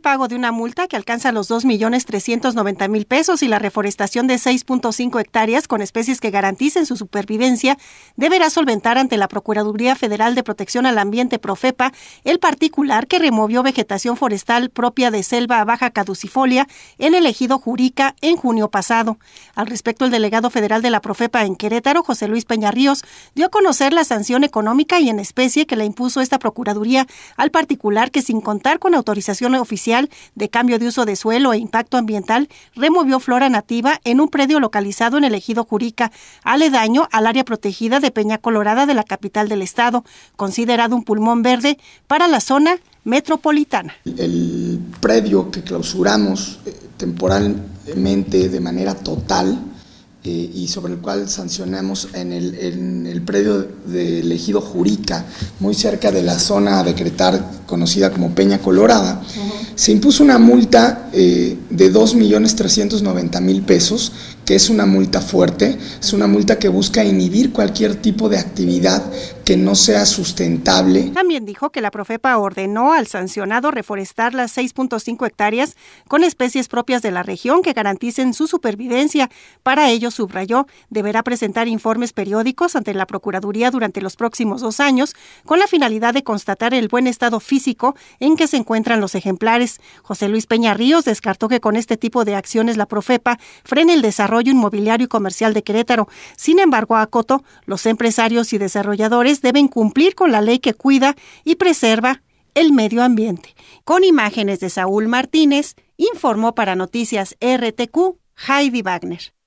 pago de una multa que alcanza los mil pesos y la reforestación de 6.5 hectáreas con especies que garanticen su supervivencia, deberá solventar ante la Procuraduría Federal de Protección al Ambiente Profepa el particular que removió vegetación forestal propia de selva a baja caducifolia en el ejido Jurica en junio pasado. Al respecto, el delegado federal de la Profepa en Querétaro, José Luis Peña Ríos, dio a conocer la sanción económica y en especie que le impuso esta Procuraduría al particular que sin contar con autorización oficial de Cambio de Uso de Suelo e Impacto Ambiental removió flora nativa en un predio localizado en el ejido Jurica, aledaño al área protegida de Peña Colorada de la capital del estado, considerado un pulmón verde para la zona metropolitana. El predio que clausuramos eh, temporalmente de manera total eh, y sobre el cual sancionamos en el, en el predio del ejido Jurica, muy cerca de la zona a decretar conocida como Peña Colorada, se impuso una multa eh, de 2.390.000 pesos, que es una multa fuerte, es una multa que busca inhibir cualquier tipo de actividad que no sea sustentable. También dijo que la Profepa ordenó al sancionado reforestar las 6.5 hectáreas con especies propias de la región que garanticen su supervivencia. Para ello, subrayó, deberá presentar informes periódicos ante la Procuraduría durante los próximos dos años con la finalidad de constatar el buen estado físico en que se encuentran los ejemplares. José Luis Peña Ríos descartó que con este tipo de acciones la Profepa frene el desarrollo inmobiliario y comercial de Querétaro. Sin embargo, a Coto, los empresarios y desarrolladores deben cumplir con la ley que cuida y preserva el medio ambiente. Con imágenes de Saúl Martínez, informó para Noticias RTQ Heidi Wagner.